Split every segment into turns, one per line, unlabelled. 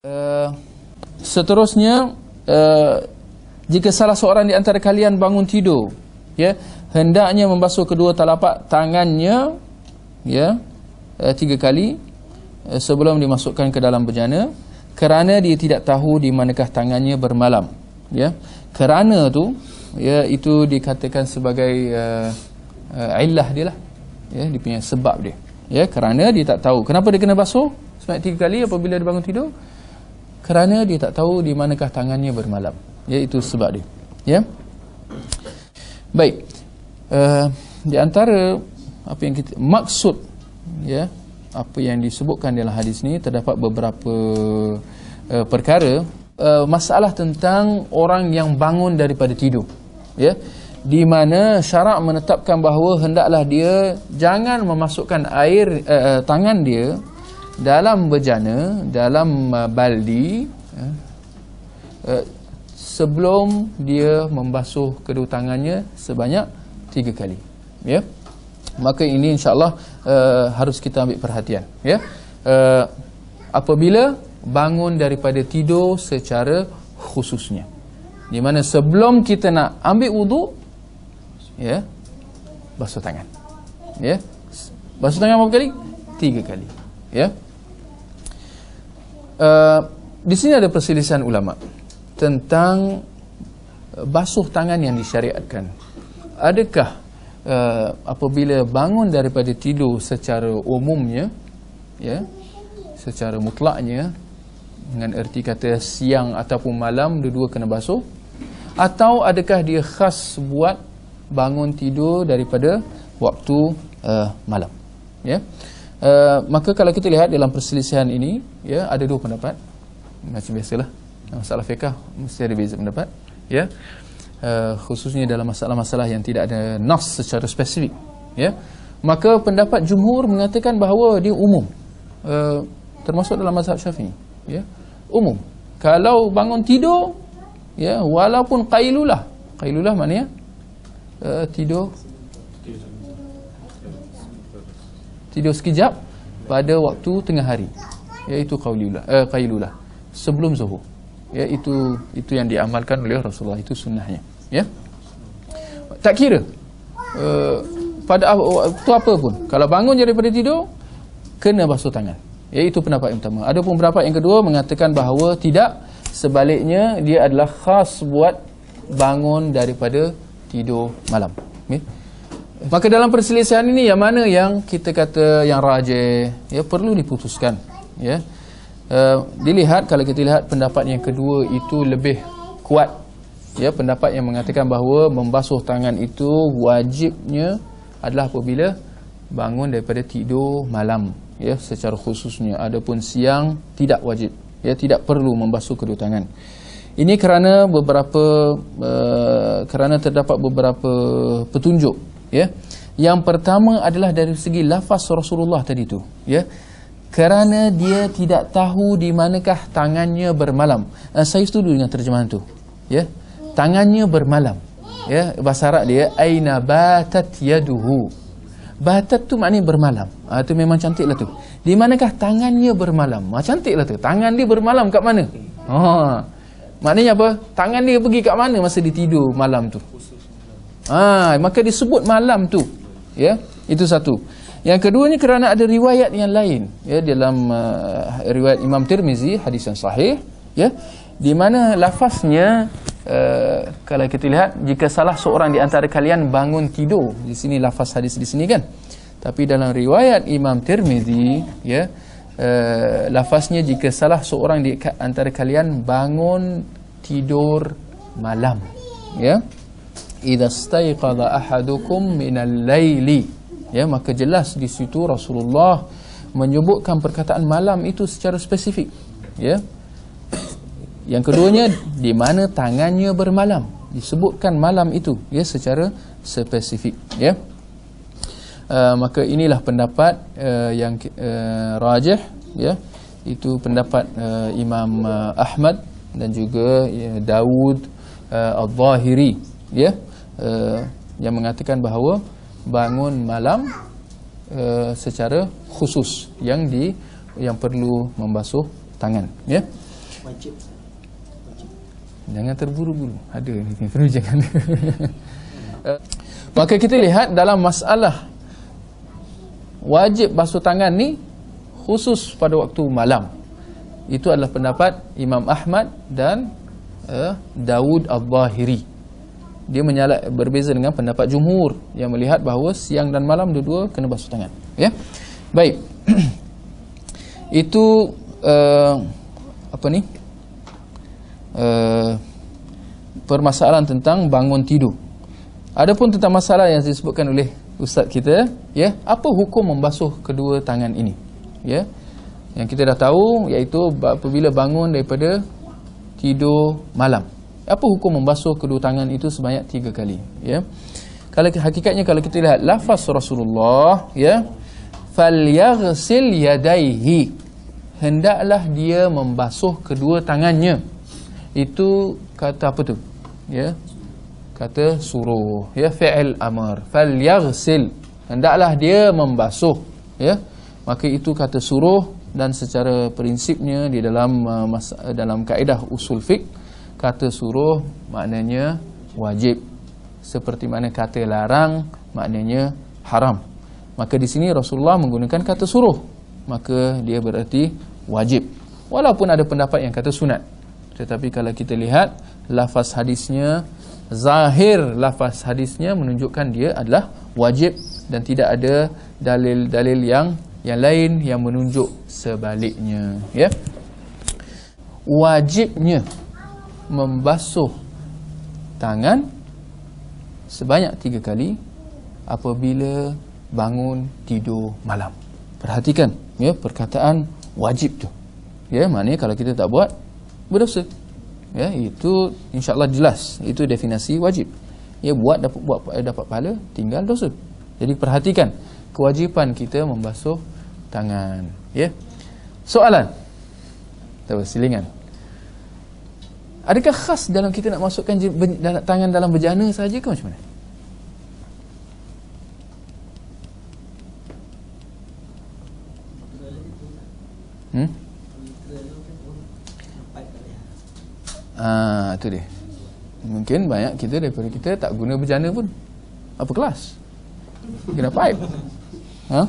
Eh, seterusnya uh, jika salah seorang di antara kalian bangun tidur ya hendaknya membasuh kedua telapak tangannya ya uh, tiga kali uh, sebelum dimasukkan ke dalam bejana kerana dia tidak tahu di manakah tangannya bermalam ya kerana tu ya itu dikatakan sebagai uh, uh, illah dia lah ya dia punya sebab dia ya kerana dia tak tahu kenapa dia kena basuh sebanyak tiga kali apabila dia bangun tidur kerana dia tak tahu di manakah tangannya bermalam iaitu sebab dia ya baik uh, di antara apa yang kita maksud ya apa yang disebutkan dalam hadis ni terdapat beberapa uh, perkara uh, masalah tentang orang yang bangun daripada tidur ya di mana syarak menetapkan bahawa hendaklah dia jangan memasukkan air uh, tangan dia dalam bejana dalam uh, baldi uh, uh, sebelum dia membasuh kedua tangannya sebanyak tiga kali ya yeah? maka ini insyaallah uh, harus kita ambil perhatian ya yeah? uh, apabila bangun daripada tidur secara khususnya di mana sebelum kita nak ambil wuduk ya yeah, basuh tangan ya yeah? basuh tangan berapa kali tiga kali ya yeah? Eh, di sini ada perselisihan ulama tentang eh, basuh tangan yang disyariatkan. Adakah uh, apabila bangun daripada tidur secara umumnya ya secara mutlaknya dengan erti kata siang ataupun malam dua-dua kena basuh atau adakah dia khas buat bangun tidur daripada waktu uh, malam ya yeah. Uh, maka kalau kita lihat dalam perselisihan ini ya ada dua pendapat macam biasalah masalah fiqh mesti ada beza pendapat ya uh, khususnya dalam masalah-masalah yang tidak ada nas secara spesifik ya maka pendapat jumhur mengatakan bahawa dia umum uh, termasuk dalam mazhab Syafi'i ya umum kalau bangun tidur ya walaupun qailulah qailulah maknanya uh, tidur tidur sekejap pada waktu tengah hari iaitu qaulilah eh, qailulah sebelum zuhur ya itu itu yang diamalkan oleh Rasulullah itu sunnahnya ya tak kira uh, pada waktu apa pun kalau bangun daripada tidur kena basuh tangan Ya itu pendapat yang pertama adapun pendapat yang kedua mengatakan bahawa tidak sebaliknya dia adalah khas buat bangun daripada tidur malam okay? Ya? Maka dalam perselisihan ini yang mana yang kita kata yang rajih ya perlu diputuskan ya. Uh, dilihat kalau kita lihat pendapat yang kedua itu lebih kuat ya pendapat yang mengatakan bahawa membasuh tangan itu wajibnya adalah apabila bangun daripada tidur malam ya secara khususnya adapun siang tidak wajib ya tidak perlu membasuh kedua tangan. Ini kerana beberapa uh, kerana terdapat beberapa petunjuk ya yang pertama adalah dari segi lafaz Rasulullah tadi tu ya kerana dia tidak tahu di manakah tangannya bermalam uh, saya setuju dengan terjemahan tu ya tangannya bermalam ya bahasa Arab dia aina batat yaduhu batat tu maknanya bermalam uh, tu memang cantiklah tu di manakah tangannya bermalam macam ah, cantiklah tu tangan dia bermalam kat mana ha oh. maknanya apa tangan dia pergi kat mana masa dia tidur malam tu Ha, maka disebut malam tu. Ya, itu satu. Yang keduanya kerana ada riwayat yang lain ya dalam uh, riwayat Imam Tirmizi hadis yang sahih ya di mana lafaznya uh, kalau kita lihat jika salah seorang di antara kalian bangun tidur di sini lafaz hadis di sini kan tapi dalam riwayat Imam Tirmizi ya uh, lafaznya jika salah seorang di antara kalian bangun tidur malam ya idza staiqadha ahadukum min al-laili ya maka jelas di situ Rasulullah menyebutkan perkataan malam itu secara spesifik ya yang keduanya di mana tangannya bermalam disebutkan malam itu ya secara spesifik ya uh, maka inilah pendapat uh, yang uh, rajih ya itu pendapat uh, Imam uh, Ahmad dan juga ya, Daud uh, Al-Zahiri ya Eh, yang mengatakan bahawa bangun malam uh, secara khusus yang di yang perlu membasuh tangan ya yeah? jangan terburu-buru ada ini perlu jangan eh, maka kita lihat dalam masalah wajib basuh tangan ni khusus pada waktu malam itu adalah pendapat Imam Ahmad dan uh, Dawud Al-Bahiri uh, dia menyalak berbeza dengan pendapat jumhur yang melihat bahawa siang dan malam dua-dua kena basuh tangan ya baik itu uh, apa ni uh, permasalahan tentang bangun tidur adapun tentang masalah yang disebutkan oleh ustaz kita ya apa hukum membasuh kedua tangan ini ya yang kita dah tahu iaitu apabila bangun daripada tidur malam apa hukum membasuh kedua tangan itu sebanyak tiga kali ya kalau hakikatnya kalau kita lihat lafaz Rasulullah ya falyaghsil yadayhi hendaklah dia membasuh kedua tangannya itu kata apa tu ya kata suruh ya fi'il amr falyaghsil hendaklah dia membasuh ya maka itu kata suruh dan secara prinsipnya di dalam uh, dalam kaedah usul fiqh kata suruh maknanya wajib seperti mana kata larang maknanya haram maka di sini Rasulullah menggunakan kata suruh maka dia bererti wajib walaupun ada pendapat yang kata sunat tetapi kalau kita lihat lafaz hadisnya zahir lafaz hadisnya menunjukkan dia adalah wajib dan tidak ada dalil-dalil yang yang lain yang menunjuk sebaliknya ya yeah? wajibnya membasuh tangan sebanyak tiga kali apabila bangun tidur malam. Perhatikan ya perkataan wajib tu. Ya, maknanya kalau kita tak buat berdosa. Ya, itu insya-Allah jelas. Itu definisi wajib. Ya, buat dapat buat eh, dapat pahala, tinggal dosa. Jadi perhatikan kewajipan kita membasuh tangan, ya. Soalan. tahu silingan. Adakah khas dalam kita nak masukkan tangan dalam berjana saja ke macam mana? Hmm? Ah, tu dia. Mungkin banyak kita daripada kita tak guna berjana pun. Apa kelas? Guna pipe. Ha?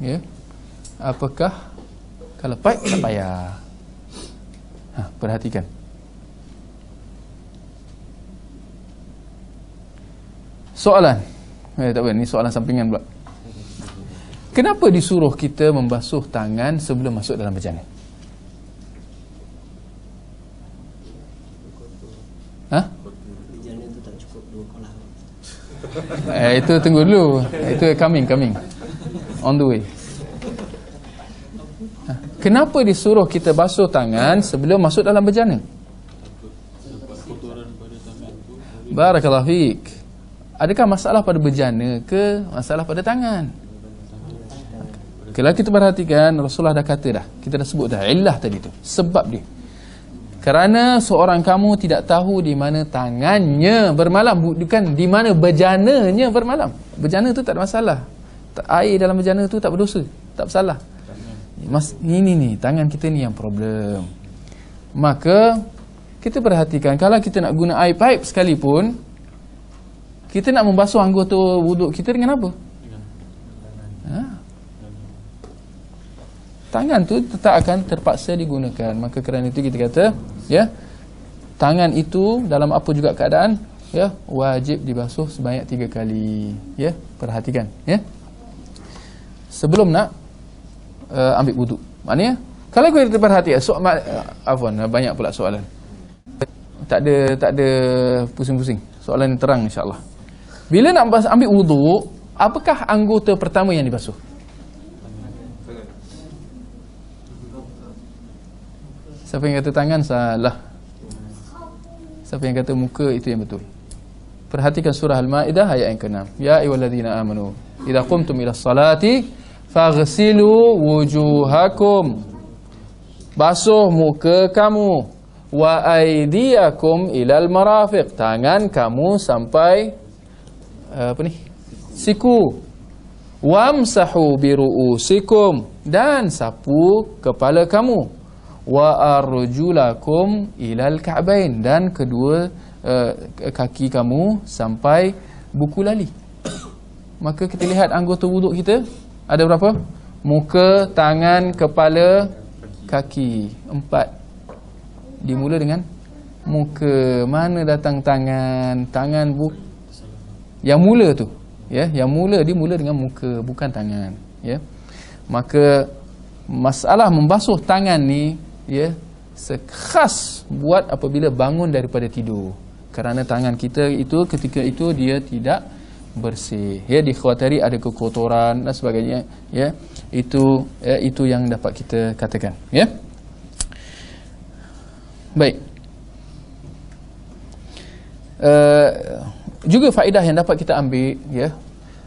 Ya. Yeah. Apakah kalau pipe tak payah? Perhatikan. Soalan. Eh tak apa ni soalan sampingan pula. Kenapa disuruh kita membasuh tangan sebelum masuk dalam berjalan? Hah? Eh, itu tunggu dulu. Eh, itu coming, coming. On the way. Kenapa disuruh kita basuh tangan sebelum masuk dalam bejana? Barakallahu fiik. Adakah masalah pada bejana ke masalah pada tangan? Kalau kita perhatikan Rasulullah dah kata dah, kita dah sebut dah illah tadi tu, sebab dia. Kerana seorang kamu tidak tahu di mana tangannya bermalam, bukan di mana berjananya bermalam. bejana tu tak ada masalah. Air dalam bejana tu tak berdosa, tak bersalah. salah mas ini ni ni tangan kita ni yang problem maka kita perhatikan kalau kita nak guna air pipe sekalipun kita nak membasuh anggota wuduk kita dengan apa ha? tangan tu tetap akan terpaksa digunakan maka kerana itu kita kata ya tangan itu dalam apa juga keadaan ya wajib dibasuh sebanyak tiga kali ya perhatikan ya sebelum nak uh, ambil wuduk maknanya kalau kita perhatikan eh, so, ma- uh, eh, afwan banyak pula soalan tak ada tak ada pusing-pusing soalan yang terang insyaAllah bila nak ambil wuduk apakah anggota pertama yang dibasuh siapa yang kata tangan salah siapa yang kata muka itu yang betul perhatikan surah Al-Ma'idah ayat yang ke-6 ya ayuhallazina amanu idha qumtum ila salati Faghsilu wujuhakum Basuh muka kamu Wa aidiakum ilal marafiq Tangan kamu sampai eh, Apa ni? Siku Wamsahu biru'usikum Dan sapu kepala kamu Wa arjulakum ilal ka'bain Dan kedua uh, kaki kamu sampai buku lali Maka kita lihat anggota wuduk kita ada berapa? Muka, tangan, kepala, kaki. Empat. Dimula dengan muka. Mana datang tangan? Tangan bu yang mula tu. Ya, yang mula dia mula dengan muka, bukan tangan, ya. Maka masalah membasuh tangan ni ya sekhas buat apabila bangun daripada tidur. Kerana tangan kita itu ketika itu dia tidak bersih ya dikhawatiri ada kekotoran dan sebagainya ya itu ya, itu yang dapat kita katakan ya baik uh, juga faedah yang dapat kita ambil ya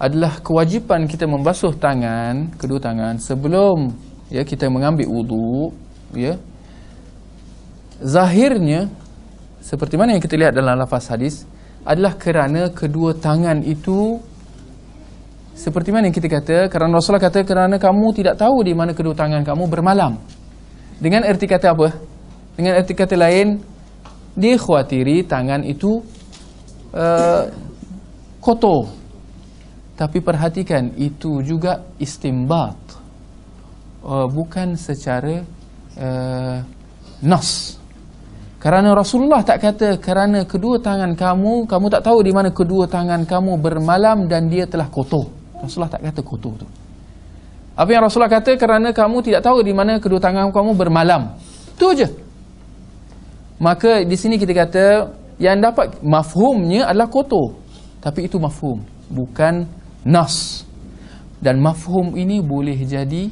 adalah kewajipan kita membasuh tangan kedua tangan sebelum ya kita mengambil wudu ya zahirnya seperti mana yang kita lihat dalam lafaz hadis adalah kerana kedua tangan itu seperti mana yang kita kata kerana Rasulullah kata kerana kamu tidak tahu di mana kedua tangan kamu bermalam dengan erti kata apa dengan erti kata lain dia khawatiri tangan itu uh, kotor tapi perhatikan itu juga istimbat uh, bukan secara uh, nas kerana Rasulullah tak kata kerana kedua tangan kamu, kamu tak tahu di mana kedua tangan kamu bermalam dan dia telah kotor. Rasulullah tak kata kotor tu. Apa yang Rasulullah kata kerana kamu tidak tahu di mana kedua tangan kamu bermalam. Tu je. Maka di sini kita kata yang dapat mafhumnya adalah kotor. Tapi itu mafhum, bukan nas. Dan mafhum ini boleh jadi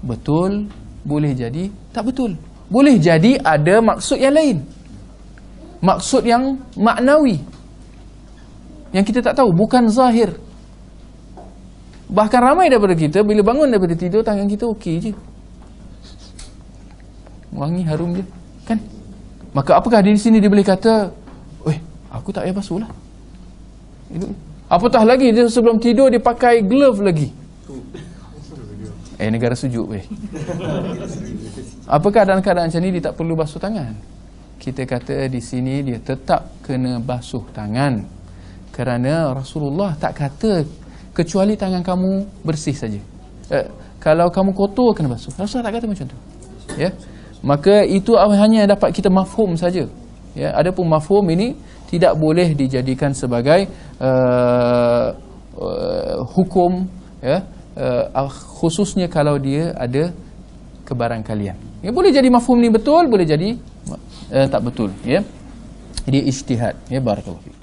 betul, boleh jadi tak betul boleh jadi ada maksud yang lain maksud yang maknawi yang kita tak tahu bukan zahir bahkan ramai daripada kita bila bangun daripada tidur tangan kita okey je wangi harum je kan maka apakah di sini dia boleh kata weh aku tak payah basuh lah apatah lagi dia sebelum tidur dia pakai glove lagi Eh negara sujud weh. Apakah dalam keadaan macam ni dia tak perlu basuh tangan? Kita kata di sini dia tetap kena basuh tangan. Kerana Rasulullah tak kata kecuali tangan kamu bersih saja. Eh, kalau kamu kotor kena basuh. Rasulullah tak kata macam tu. Ya. Maka itu hanya dapat kita mafhum saja. Ya, adapun mafhum ini tidak boleh dijadikan sebagai uh, uh, hukum ya, uh, khususnya kalau dia ada kebarangkalian. Ya, boleh jadi mafhum ni betul, boleh jadi uh, tak betul. Ya? Dia ijtihad. Ya, Barakallahu